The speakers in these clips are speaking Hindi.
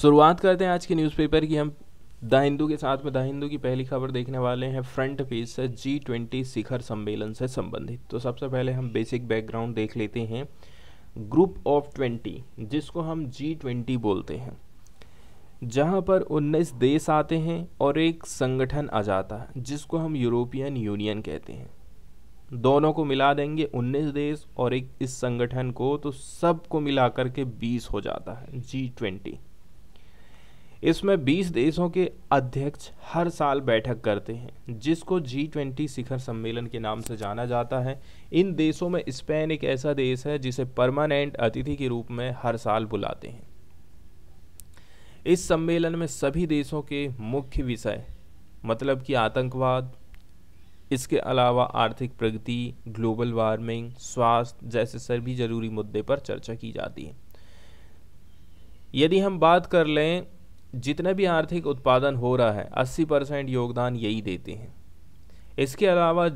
शुरुआत करते हैं आज के न्यूज़पेपर की हम द हिंदू के साथ में द हिंदू की पहली खबर देखने वाले हैं फ्रंट पेज से जी ट्वेंटी शिखर सम्मेलन से संबंधित तो सबसे पहले हम बेसिक बैकग्राउंड देख लेते हैं ग्रुप ऑफ ट्वेंटी जिसको हम जी ट्वेंटी बोलते हैं जहां पर 19 देश आते हैं और एक संगठन आ जाता है जिसको हम यूरोपियन यूनियन कहते हैं दोनों को मिला देंगे 19 देश और एक इस संगठन को तो सबको मिला करके 20 हो जाता है जी ट्वेंटी इसमें 20 देशों के अध्यक्ष हर साल बैठक करते हैं जिसको जी ट्वेंटी शिखर सम्मेलन के नाम से जाना जाता है इन देशों में स्पेन एक ऐसा देश है जिसे परमानेंट अतिथि के रूप में हर साल बुलाते हैं इस सम्मेलन में सभी देशों के मुख्य विषय मतलब कि आतंकवाद इसके अलावा आर्थिक प्रगति ग्लोबल वार्मिंग स्वास्थ्य जैसे सभी जरूरी मुद्दे पर चर्चा की जाती है यदि हम बात कर लें जितने भी आर्थिक उत्पादन हो रहा है 80 परसेंट योगदान यही देते हैं इसके अलावा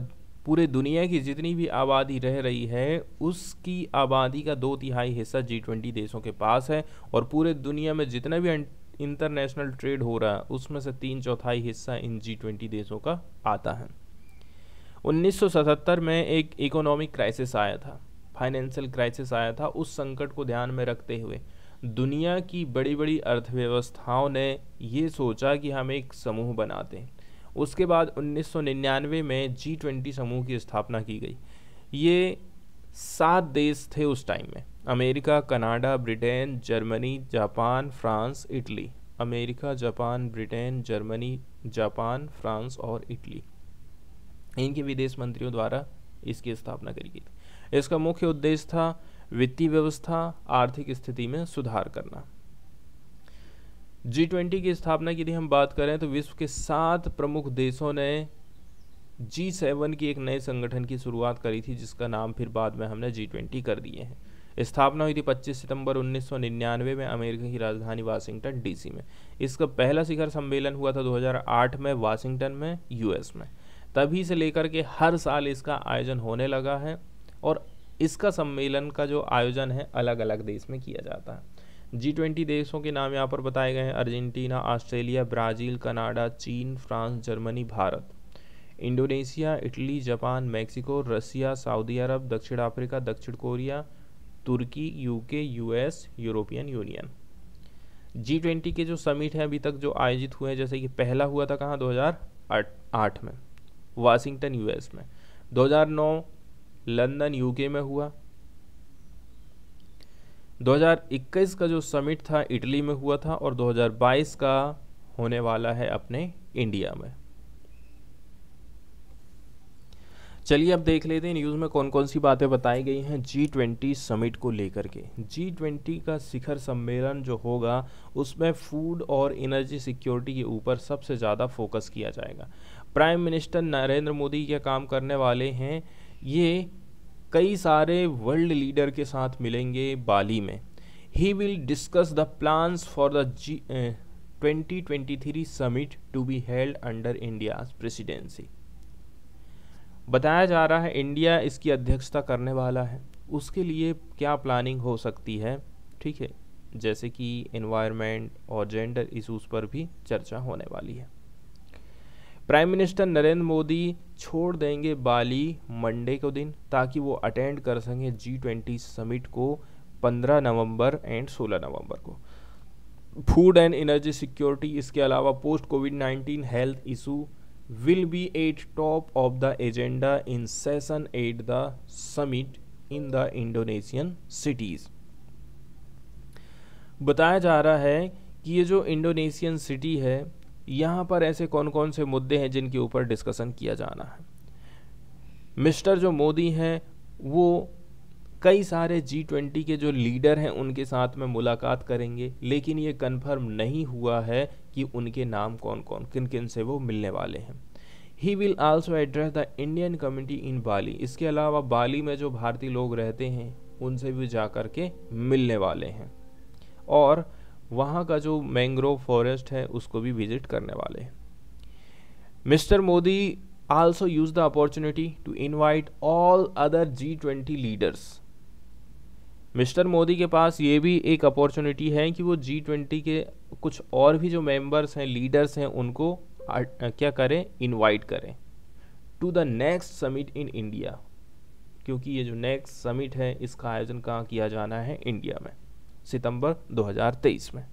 पूरे दुनिया की जितनी भी आबादी रह रही है उसकी आबादी का दो तिहाई हिस्सा जी ट्वेंटी देशों के पास है और पूरे दुनिया में जितना भी इंटरनेशनल ट्रेड हो रहा है उसमें से तीन चौथाई हिस्सा इन जी ट्वेंटी देशों का आता है 1977 में एक इकोनॉमिक क्राइसिस आया था फाइनेंशियल क्राइसिस आया था उस संकट को ध्यान में रखते हुए दुनिया की बड़ी बड़ी अर्थव्यवस्थाओं ने ये सोचा कि हम एक समूह बनाते हैं उसके बाद 1999 में जी ट्वेंटी समूह की स्थापना की गई ये सात देश थे उस टाइम में America Canada Britain Germany Japan France Italy America Japan Britain Germany Japan France और इटली इनके विदेश मंत्रियों द्वारा इसकी स्थापना करी गई थी इसका मुख्य उद्देश्य था वित्तीय व्यवस्था आर्थिक स्थिति में सुधार करना जी ट्वेंटी की स्थापना की यदि हम बात करें तो विश्व के सात प्रमुख देशों ने जी सेवन की एक नए संगठन की शुरुआत करी थी जिसका नाम फिर बाद में हमने जी ट्वेंटी कर दिए हैं स्थापना हुई थी 25 सितंबर 1999 में अमेरिका की राजधानी वाशिंगटन डीसी में इसका पहला शिखर सम्मेलन हुआ था 2008 में वाशिंगटन में यूएस में तभी से लेकर के हर साल इसका आयोजन होने लगा है और इसका सम्मेलन का जो आयोजन है अलग अलग देश में किया जाता है जी ट्वेंटी देशों के नाम यहाँ पर बताए गए हैं अर्जेंटीना ऑस्ट्रेलिया ब्राज़ील कनाडा चीन France Germany Bharat Indonesia Italy Japan Mexico Russia Saudi Arab दक्षिण अफ्रीका दक्षिण Korea Turkey UK US European Union G twenty के जो समिट हैं अभी तक जो आयोजित हुए हैं जैसे कि पहला हुआ था कहाँ दो में वाशिंगटन यूएस में 2009 लंदन यूके में हुआ 2021 का जो समिट था इटली में हुआ था और 2022 का होने वाला है अपने इंडिया में चलिए अब देख लेते हैं न्यूज़ में कौन कौन सी बातें बताई गई हैं जी ट्वेंटी समिट को लेकर के जी ट्वेंटी का शिखर सम्मेलन जो होगा उसमें फूड और एनर्जी सिक्योरिटी के ऊपर सबसे ज़्यादा फोकस किया जाएगा प्राइम मिनिस्टर नरेंद्र मोदी यह काम करने वाले हैं ये कई सारे वर्ल्ड लीडर के साथ मिलेंगे बाली में ही will discuss the plans for the G twenty twenty three summit to be held under India presidency बताया जा रहा है इंडिया इसकी अध्यक्षता करने वाला है उसके लिए क्या प्लानिंग हो सकती है ठीक है जैसे कि इन्वायरमेंट और जेंडर इशूज़ पर भी चर्चा होने वाली है प्राइम मिनिस्टर नरेंद्र मोदी छोड़ देंगे बाली मंडे को दिन ताकि वो अटेंड कर सकें जी ट्वेंटी समिट को 15 नवंबर एंड 16 नवंबर को फूड एंड एनर्जी सिक्योरिटी इसके अलावा post Covid 19 health issue will be at top of the agenda in session at the summit in the Indonesian cities बताया जा रहा है कि ये जो इंडोनेशियन सिटी है यहाँ पर ऐसे कौन कौन से मुद्दे हैं जिनके ऊपर डिस्कशन किया जाना है मिस्टर जो मोदी हैं वो कई सारे जी ट्वेंटी के जो लीडर हैं उनके साथ में मुलाकात करेंगे लेकिन ये कन्फर्म नहीं हुआ है कि उनके नाम कौन कौन किन किन से वो मिलने वाले हैं he will also address the Indian community in Bali इसके अलावा बाली में जो भारतीय लोग रहते हैं उनसे भी जा कर के मिलने वाले हैं और वहाँ का जो मैंग्रोव फॉरेस्ट है उसको भी विजिट करने वाले Mister Modi also use the opportunity to invite all other G twenty leaders Mister Modi के पास ये भी एक अपॉर्चुनिटी है कि वो जी ट्वेंटी के कुछ और भी जो मेंबर्स हैं लीडर्स हैं उनको क्या करें इनवाइट करें to the next summit in India क्योंकि ये जो नेक्स्ट समिट है इसका आयोजन कहाँ किया जाना है इंडिया में सितंबर 2023 में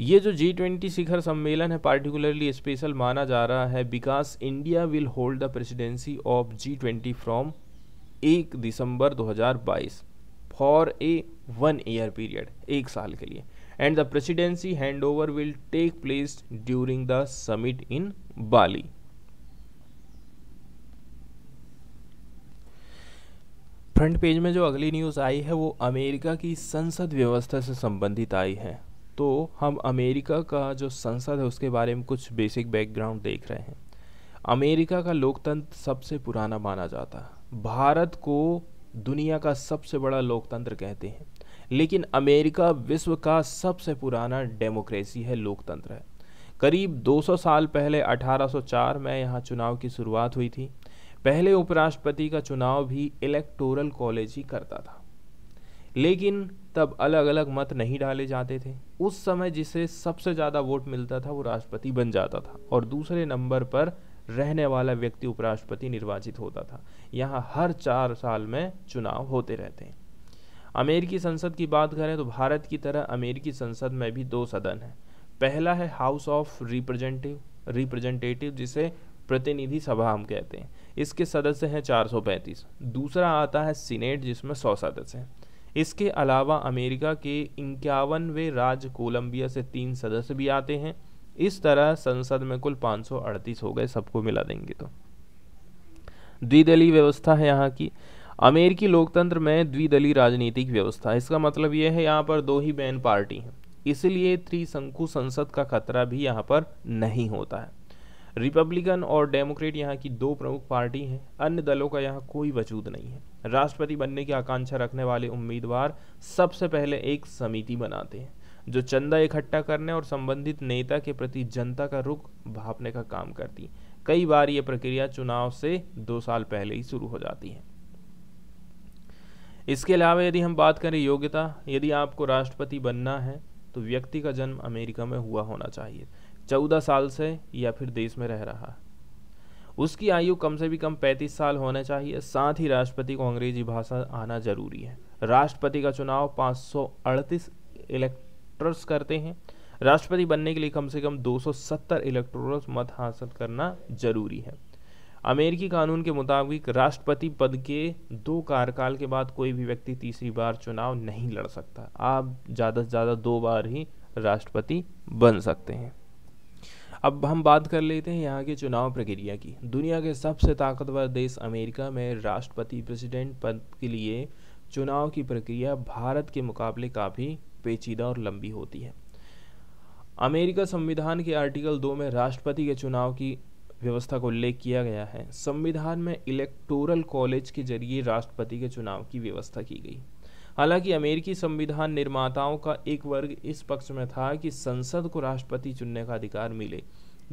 ये जो जी ट्वेंटी शिखर सम्मेलन है पार्टिकुलरली स्पेशल माना जा रहा है because India will hold the presidency of G twenty from एक दिसंबर 2022 for a one year period एक साल के लिए and the presidency hand over will take place during the summit in Bali front page में जो अगली न्यूज़ आई है वो अमेरिका की संसद व्यवस्था से संबंधित आई है तो हम अमेरिका का जो संसद है उसके बारे में कुछ बेसिक बैकग्राउंड देख रहे हैं अमेरिका का लोकतंत्र सबसे पुराना माना जाता है भारत को दुनिया का सबसे बड़ा लोकतंत्र कहते हैं लेकिन अमेरिका विश्व का सबसे पुराना डेमोक्रेसी है लोकतंत्र है करीब 200 साल पहले 1804 में यहाँ चुनाव की शुरुआत हुई थी पहले उपराष्ट्रपति का चुनाव भी इलेक्टोरल कॉलेज ही करता था लेकिन तब अलग अलग मत नहीं डाले जाते थे उस समय जिसे सबसे ज़्यादा वोट मिलता था वो राष्ट्रपति बन जाता था और दूसरे नंबर पर रहने वाला व्यक्ति उपराष्ट्रपति निर्वाचित होता था यहाँ हर चार साल में चुनाव होते रहते हैं अमेरिकी संसद की बात करें तो भारत की तरह अमेरिकी संसद में भी दो सदन हैं पहला है हाउस ऑफ रिप्रेजेंटेटिव रिप्रेजेंटेटिव जिसे प्रतिनिधि सभा हम कहते हैं इसके सदस्य हैं पैंतीस दूसरा आता है सीनेट जिसमें सौ सदस्य हैं इसके अलावा अमेरिका के इक्यावनवे राज्य कोलंबिया से तीन सदस्य भी आते हैं इस तरह संसद में कुल अड़तीस हो गए सबको मिला देंगे तो द्विदलीय व्यवस्था है यहाँ की अमेरिकी लोकतंत्र में द्विदलीय राजनीतिक व्यवस्था इसका मतलब यह है यहाँ पर दो ही बैन पार्टी हैं इसलिए त्रिशंकु संसद का खतरा भी यहाँ पर नहीं होता है रिपब्लिकन और डेमोक्रेट यहाँ की दो प्रमुख पार्टी हैं अन्य दलों का यहाँ कोई वजूद नहीं है राष्ट्रपति बनने की आकांक्षा रखने वाले उम्मीदवार सबसे पहले एक समिति बनाते हैं जो चंदा इकट्ठा करने और संबंधित नेता के प्रति जनता का रुख भापने का काम करती कई बार ये प्रक्रिया चुनाव से दो साल पहले ही शुरू हो जाती है इसके अलावा यदि हम बात करें योग्यता यदि आपको राष्ट्रपति बनना है तो व्यक्ति का जन्म अमेरिका में हुआ होना चाहिए चौदह साल से या फिर देश में रह रहा उसकी आयु कम से भी कम पैंतीस साल होना चाहिए साथ ही राष्ट्रपति को अंग्रेजी भाषा आना जरूरी है राष्ट्रपति का चुनाव पाँच इलेक्टर्स करते हैं राष्ट्रपति बनने के लिए कम से कम 270 इलेक्टोरल मत हासिल करना जरूरी है अमेरिकी कानून के मुताबिक राष्ट्रपति पद के दो कार्यकाल के बाद कोई भी व्यक्ति तीसरी बार चुनाव नहीं लड़ सकता आप ज़्यादा से ज़्यादा दो बार ही राष्ट्रपति बन सकते हैं अब हम बात कर लेते हैं यहाँ के चुनाव प्रक्रिया की दुनिया के सबसे ताकतवर देश अमेरिका में राष्ट्रपति प्रेसिडेंट पद के लिए चुनाव की प्रक्रिया भारत के मुकाबले काफ़ी पेचीदा और लंबी होती है अमेरिका संविधान के आर्टिकल दो में राष्ट्रपति के चुनाव की व्यवस्था का उल्लेख किया गया है संविधान में इलेक्टोरल कॉलेज के जरिए राष्ट्रपति के चुनाव की व्यवस्था की गई हालांकि अमेरिकी संविधान निर्माताओं का एक वर्ग इस पक्ष में था कि संसद को राष्ट्रपति चुनने का अधिकार मिले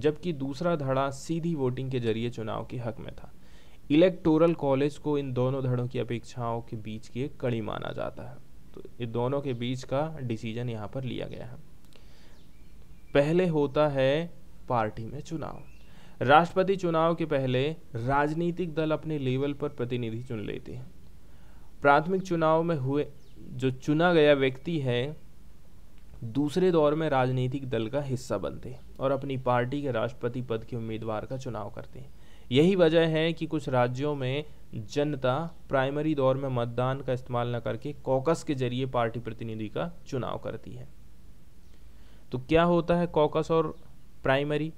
जबकि दूसरा धड़ा सीधी वोटिंग के जरिए चुनाव के हक में था इलेक्टोरल कॉलेज को इन दोनों धड़ों की अपेक्षाओं के बीच की एक कड़ी माना जाता है तो इन दोनों के बीच का डिसीजन यहाँ पर लिया गया है पहले होता है पार्टी में चुनाव राष्ट्रपति चुनाव के पहले राजनीतिक दल अपने लेवल पर प्रतिनिधि चुन लेते हैं प्राथमिक चुनाव में हुए जो चुना गया व्यक्ति है दूसरे दौर में राजनीतिक दल का हिस्सा बनते हैं और अपनी पार्टी के राष्ट्रपति पद के उम्मीदवार का चुनाव करते हैं यही वजह है कि कुछ राज्यों में जनता प्राइमरी दौर में मतदान का इस्तेमाल न करके कॉकस के जरिए पार्टी प्रतिनिधि का चुनाव करती है तो क्या होता है कॉकस और प्राइमरी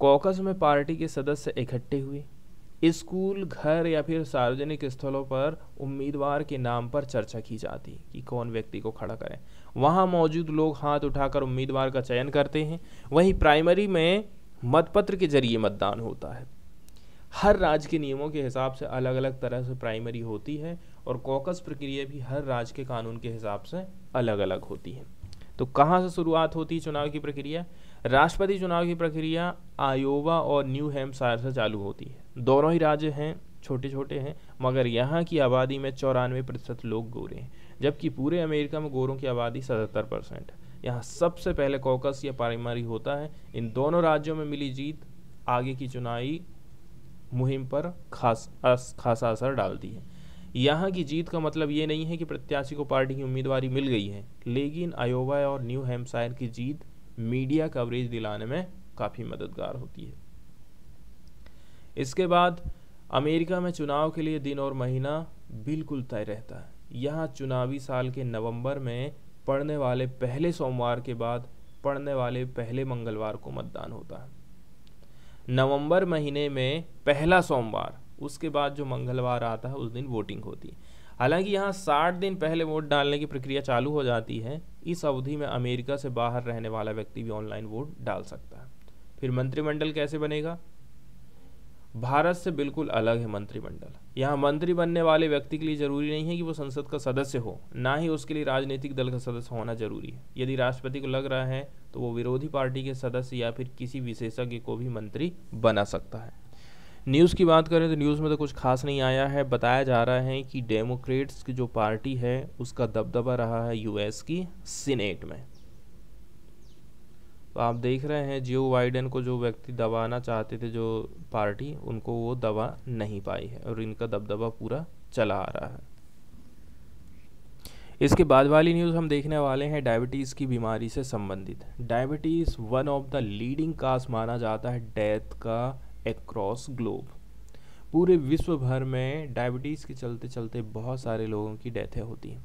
कॉकस में पार्टी के सदस्य इकट्ठे हुए स्कूल घर या फिर सार्वजनिक स्थलों पर उम्मीदवार के नाम पर चर्चा की जाती कि कौन व्यक्ति को खड़ा करें वहाँ मौजूद लोग हाथ उठाकर उम्मीदवार का चयन करते हैं वहीं प्राइमरी में मतपत्र के जरिए मतदान होता है हर राज्य के नियमों के हिसाब से अलग अलग तरह से प्राइमरी होती है और कॉकस प्रक्रिया भी हर राज्य के कानून के हिसाब से अलग अलग होती है तो कहाँ से शुरुआत होती है चुनाव की प्रक्रिया राष्ट्रपति चुनाव की प्रक्रिया आयोवा और न्यू हेम्पशायर से चालू होती है दोनों ही राज्य हैं छोटे छोटे हैं मगर यहाँ की आबादी में चौरानवे प्रतिशत लोग गोरे हैं जबकि पूरे अमेरिका में गोरों की आबादी सतहत्तर परसेंट यहाँ सबसे पहले कॉकस या प्राइमरी होता है इन दोनों राज्यों में मिली जीत आगे की चुनावी मुहिम पर खास खासा असर डालती है यहाँ की जीत का मतलब ये नहीं है कि प्रत्याशी को पार्टी की उम्मीदवारी मिल गई है लेकिन आयोवा और न्यू हेम्पशायर की जीत मीडिया कवरेज दिलाने में काफ़ी मददगार होती है इसके बाद अमेरिका में चुनाव के लिए दिन और महीना बिल्कुल तय रहता है यहाँ चुनावी साल के नवंबर में पड़ने वाले पहले सोमवार के बाद पड़ने वाले पहले मंगलवार को मतदान होता है नवंबर महीने में पहला सोमवार उसके बाद जो मंगलवार आता है उस दिन वोटिंग होती है हालांकि यहाँ 60 दिन पहले वोट डालने की प्रक्रिया चालू हो जाती है इस अवधि में अमेरिका से बाहर रहने वाला व्यक्ति भी ऑनलाइन वोट डाल सकता है फिर मंत्रिमंडल कैसे बनेगा भारत से बिल्कुल अलग है मंत्रिमंडल यहाँ मंत्री बनने वाले व्यक्ति के लिए जरूरी नहीं है कि वो संसद का सदस्य हो ना ही उसके लिए राजनीतिक दल का सदस्य होना जरूरी है यदि राष्ट्रपति को लग रहा है तो वो विरोधी पार्टी के सदस्य या फिर किसी विशेषज्ञ को भी मंत्री बना सकता है न्यूज़ की बात करें तो न्यूज़ में तो कुछ खास नहीं आया है बताया जा रहा है कि डेमोक्रेट्स की जो पार्टी है उसका दबदबा रहा है यूएस की सीनेट में तो आप देख रहे हैं जियो वाइडन को जो व्यक्ति दबाना चाहते थे जो पार्टी उनको वो दबा नहीं पाई है और इनका दबदबा पूरा चला आ रहा है इसके बाद वाली न्यूज़ हम देखने वाले हैं डायबिटीज़ की बीमारी से संबंधित diabetes one of the leading cause माना जाता है डेथ का एक्रॉस ग्लोब पूरे विश्व भर में डायबिटीज़ के चलते चलते बहुत सारे लोगों की डेथें होती हैं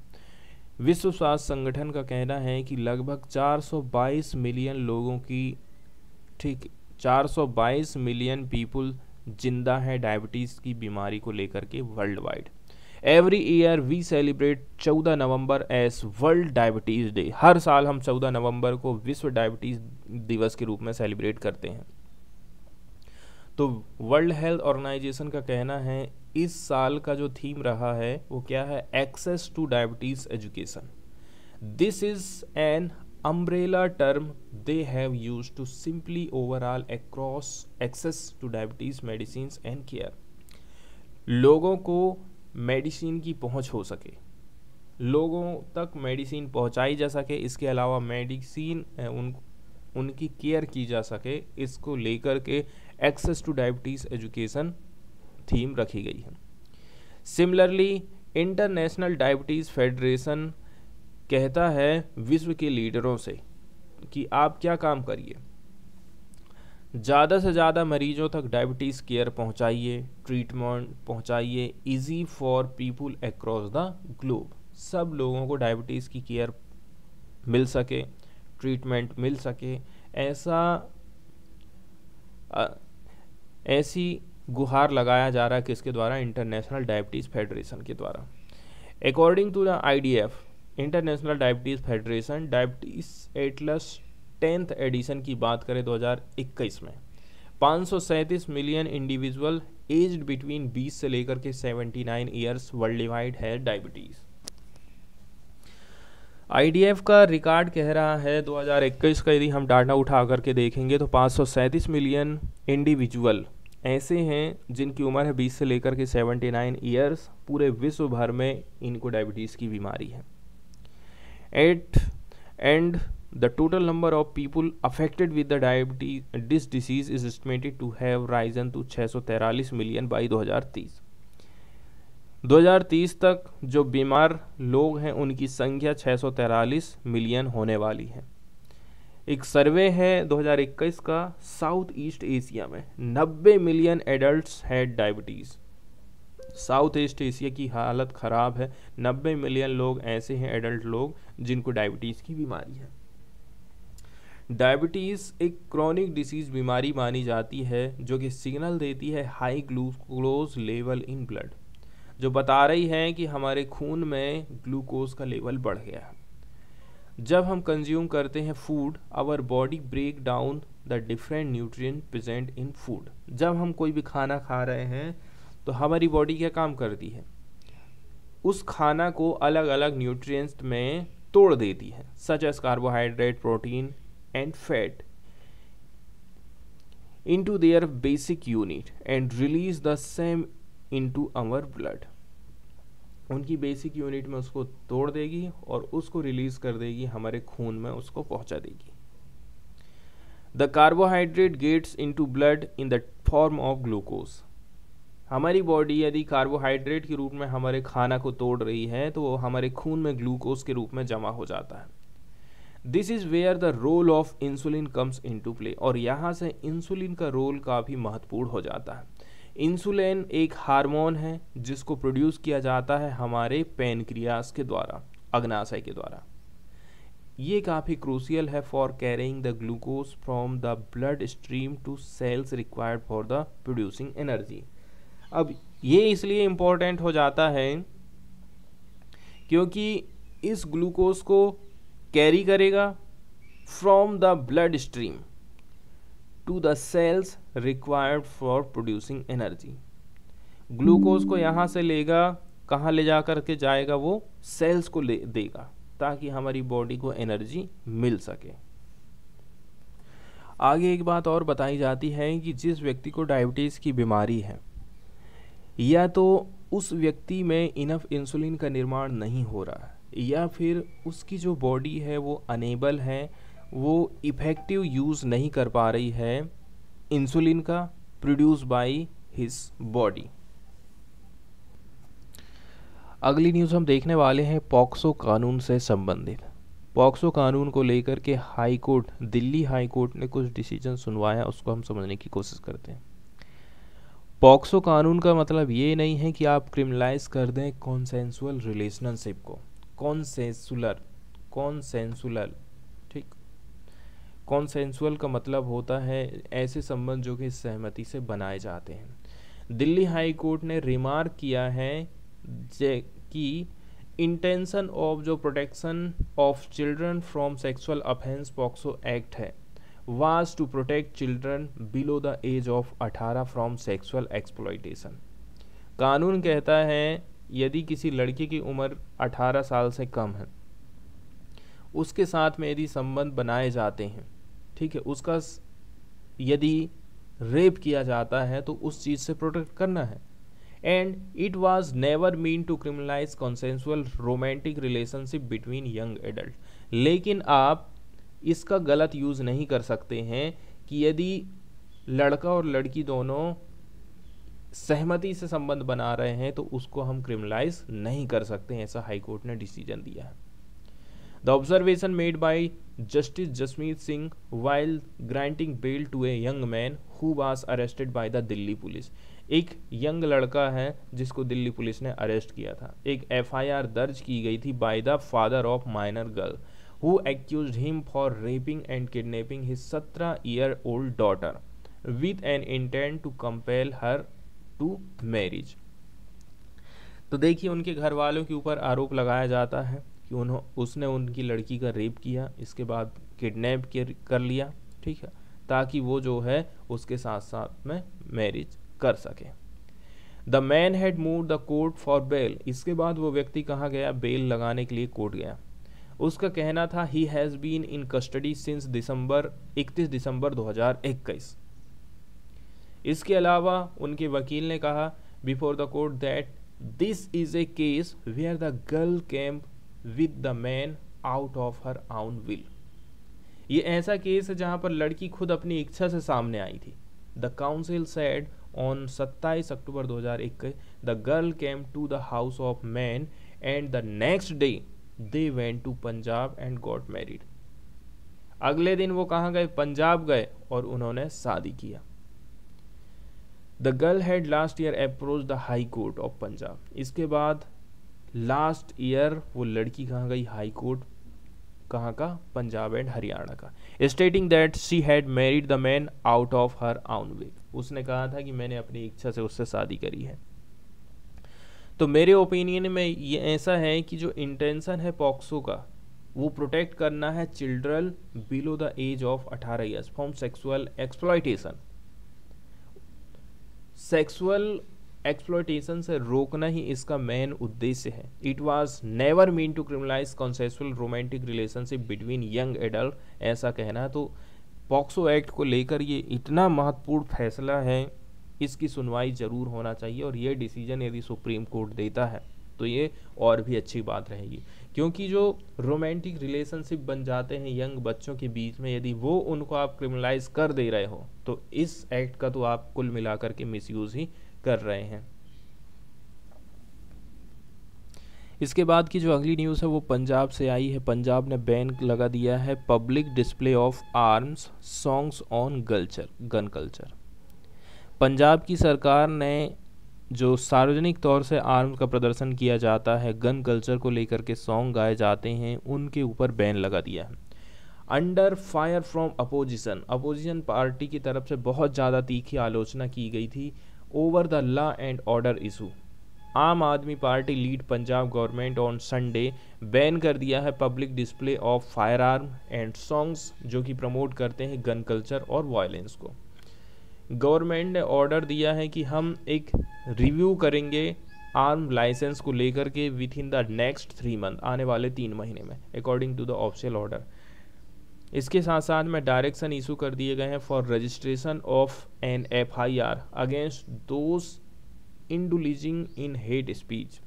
विश्व स्वास्थ्य संगठन का कहना है कि लगभग 422 मिलियन लोगों की ठीक 422 मिलियन पीपुल जिंदा हैं डायबिटीज़ की बीमारी को लेकर के world wide every year we celebrate 14 November as world diabetes day हर साल हम 14 नवंबर को विश्व डायबिटीज़ दिवस के रूप में सेलिब्रेट करते हैं तो वर्ल्ड हेल्थ ऑर्गेनाइजेशन का कहना है इस साल का जो थीम रहा है वो क्या है access to diabetes education this is an umbrella term they have used to simply overall across access to diabetes medicine and care लोगों को मेडिसिन की पहुंच हो सके लोगों तक मेडिसिन पहुंचाई जा सके इसके अलावा मेडिसिन उन उनकी केयर की जा सके इसको लेकर के access to diabetes education theme रखी गई है सिमिलरली इंटरनेशनल डायबिटीज़ फेडरेशन कहता है विश्व के लीडरों से कि आप क्या काम करिए ज़्यादा से ज़्यादा मरीजों तक डायबिटीज़ केयर पहुँचाइए ट्रीटमेंट पहुँचाइए easy for people across the globe सब लोगों को डायबिटीज़ की केयर मिल सके ट्रीटमेंट मिल सके ऐसा आ, ऐसी गुहार लगाया जा रहा है किसके द्वारा इंटरनेशनल डायबिटीज़ फेडरेशन के द्वारा according to the F international diabetes federation diabetes atlas tenth edition की बात करें 2021 में पाँच मिलियन इंडिविजुअल एज्ड बिटवीन 20 से लेकर के 79 इयर्स वर्ल्ड वाइड है डायबिटीज़ आईडीएफ का रिकॉर्ड कह रहा है 2021 का यदि हम डाटा उठा करके देखेंगे तो पाँच मिलियन इंडिविजुअल ऐसे हैं जिनकी उम्र है 20 से लेकर के 79 ईयर्स पूरे विश्व भर में इनको डायबिटीज़ की बीमारी है at end the total number of people affected with the diabetes dis disease is estimated to have risen to छः मिलियन बाई 2030 2030 तक जो बीमार लोग हैं उनकी संख्या छः मिलियन होने वाली है एक सर्वे है 2021 का साउथ ईस्ट एशिया में 90 मिलियन एडल्ट्स है डायबिटीज़ साउथ ईस्ट एशिया की हालत ख़राब है 90 मिलियन लोग ऐसे हैं एडल्ट लोग जिनको डायबिटीज़ की बीमारी है डायबिटीज़ एक क्रॉनिक डिसीज़ बीमारी मानी जाती है जो कि सिग्नल देती है high glucose level in blood जो बता रही है कि हमारे खून में ग्लूकोज का लेवल बढ़ गया है जब हम कंज्यूम करते हैं food our body break down the different nutrient present in food जब हम कोई भी खाना खा रहे हैं तो हमारी बॉडी क्या काम करती है उस खाना को अलग अलग न्यूट्रिएंट्स में तोड़ देती है such as carbohydrate protein and fat their basic unit and release the same same to our blood उनकी बेसिक यूनिट में उसको तोड़ देगी और उसको रिलीज़ कर देगी हमारे खून में उसको पहुंचा देगी the carbohydrate gets into blood in the form of glucose हमारी बॉडी यदि कार्बोहाइड्रेट के रूप में हमारे खाना को तोड़ रही है तो वो हमारे खून में ग्लूकोज के रूप में जमा हो जाता है this is where the role of insulin comes into play और यहाँ से इंसुलिन का रोल काफ़ी महत्वपूर्ण हो जाता है इंसुलिन एक हार्मोन है जिसको प्रोड्यूस किया जाता है हमारे पेनक्रियास के द्वारा अग्नाशय के द्वारा ये काफ़ी क्रूसियल है for carrying the glucose from the blood stream to cells required for the producing energy अब ये इसलिए इम्पोर्टेंट हो जाता है क्योंकि इस ग्लूकोज को कैरी करेगा from the blood stream to the cells required for producing energy glucose को यहाँ से लेगा कहाँ ले जा करके जाएगा वो सेल्स को ले देगा ताकि हमारी बॉडी को एनर्जी मिल सके आगे एक बात और बताई जाती है कि जिस व्यक्ति को डायबिटीज़ की बीमारी है या तो उस व्यक्ति में इनफ इंसुलिन का निर्माण नहीं हो रहा या फिर उसकी जो बॉडी है वो अनेबल है वो इफ़ेक्टिव यूज़ नहीं कर पा रही है इंसुलिन का प्रोड्यूस बाय हिज बॉडी अगली न्यूज़ हम देखने वाले हैं पॉक्सो कानून से संबंधित पॉक्सो कानून को लेकर के high court Delhi high court ने कुछ डिसीजन सुनवाया उसको हम समझने की कोशिश करते हैं पॉक्सो कानून का मतलब ये नहीं है कि आप क्रिमिनलाइज कर दें कॉन्सेंसुअल रिलेशनशिप को कॉन्सेंसुलर कॉन्सेंसुलर कॉन्सेंसुअल का मतलब होता है ऐसे संबंध जो कि सहमति से बनाए जाते हैं दिल्ली हाई कोर्ट ने रिमार्क किया है कि इंटेंशन ऑफ जो protection of children from sexual offence POCSO act है was to protect children below the age of अठारह फ्रॉम सेक्सुअल एक्सप्लॉयटेशन कानून कहता है यदि किसी लड़की की उम्र 18 साल से कम है उसके साथ में यदि संबंध बनाए जाते हैं ठीक है उसका यदि रेप किया जाता है तो उस चीज़ से प्रोटेक्ट करना है and it was never mean to criminalise consensual romantic relationship between young adult लेकिन आप इसका गलत यूज़ नहीं कर सकते हैं कि यदि लड़का और लड़की दोनों सहमति से संबंध बना रहे हैं तो उसको हम क्रिमिनलाइज नहीं कर सकते ऐसा हाईकोर्ट ने डिसीजन दिया है the observation made by justice Jasmeet Singh while granting bail to a young man who was arrested by the Delhi police एक यंग लड़का है जिसको दिल्ली पुलिस ने अरेस्ट किया था एक एफ आई आर दर्ज की गई थी by the father of minor girl who accuse him for raping and kidnapping his सत्रह year old daughter with an intent to compel her to marriage तो देखिए उनके घर वालों के ऊपर आरोप लगाया जाता है कि उन्हों उसने उनकी लड़की का रेप किया इसके बाद किडनैप कर लिया ठीक है ताकि वो जो है उसके साथ साथ में मैरिज कर सके the man had move the court for bail इसके बाद वो व्यक्ति कहाँ गया बेल लगाने के लिए कोर्ट गया उसका कहना था he has been in custody since December 31 December 2021 इसके अलावा उनके वकील ने कहा before the court that this is a case where the girl came with the man out of her own will ये ऐसा केस है जहाँ पर लड़की खुद अपनी इच्छा से सामने आई थी the council said on 27 October 2001 the girl came to the house of man and the next day they went to Punjab and got married अगले दिन वो कहाँ गए पंजाब गए और उन्होंने शादी किया the girl had last year approach the high court of Punjab इसके बाद लास्ट ईयर वो लड़की कहाँ गई हाई कोर्ट कहाँ का पंजाब एंड हरियाणा का stating that she had married the man out of her own way उसने कहा था कि मैंने अपनी इच्छा से उससे शादी करी है तो मेरे ओपिनियन में ये ऐसा है कि जो इंटेंशन है पॉक्सो का वो प्रोटेक्ट करना है children below the age of 18 years from sexual exploitation sexual exploitation से रोकना ही इसका मेन उद्देश्य है it was never mean to criminalize consensual romantic relationship between young adult ऐसा कहना तो पॉक्सो एक्ट को लेकर ये इतना महत्वपूर्ण फैसला है इसकी सुनवाई ज़रूर होना चाहिए और ये डिसीजन यदि सुप्रीम कोर्ट देता है तो ये और भी अच्छी बात रहेगी क्योंकि जो रोमांटिक रिलेशनशिप बन जाते हैं यंग बच्चों के बीच में यदि वो उनको आप क्रिमिनलाइज कर दे रहे हो तो इस एक्ट का तो आप कुल मिलाकर के मिसयूज़ ही कर रहे हैं इसके बाद की जो अगली न्यूज़ है वो पंजाब से आई है पंजाब ने बैन लगा दिया है public display of arms songs on culture gun culture Punjab की सरकार ने जो सार्वजनिक तौर से आर्म्स का प्रदर्शन किया जाता है गन कल्चर को लेकर के सॉन्ग गाए जाते हैं उनके ऊपर बैन लगा दिया है under fire from opposition opposition party की तरफ से बहुत ज़्यादा तीखी आलोचना की गई थी over the law and order issue Aam Aadmi party lead Punjab government on Sunday ban कर दिया है public display of firearm and songs जो कि प्रमोट करते हैं गन कल्चर और वायलेंस को गवर्नमेंट ने ऑर्डर दिया है कि हम एक रिव्यू करेंगे आर्म लाइसेंस को लेकर के within the next three month आने वाले तीन महीने में according to the official order इसके साथ साथ में डायरेक्शन इशू कर दिए गए हैं for registration of an F I R against those indulging in hate speech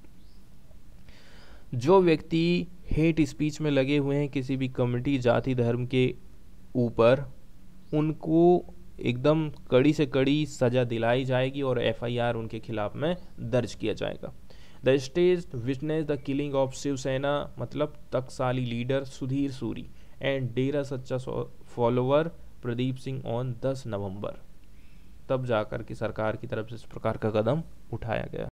जो व्यक्ति हेट स्पीच में लगे हुए हैं किसी भी कम्युनिटी जाति धर्म के ऊपर उनको एकदम कड़ी से कड़ी सज़ा दिलाई जाएगी और एफआईआर उनके खिलाफ में दर्ज किया जाएगा the stage witness the killing of Shivsena मतलब Taksali leader Sudhir Suri and Dera Sacha follower Pradeep Singh on 10 November तब जाकर के सरकार की तरफ से इस प्रकार का कदम उठाया गया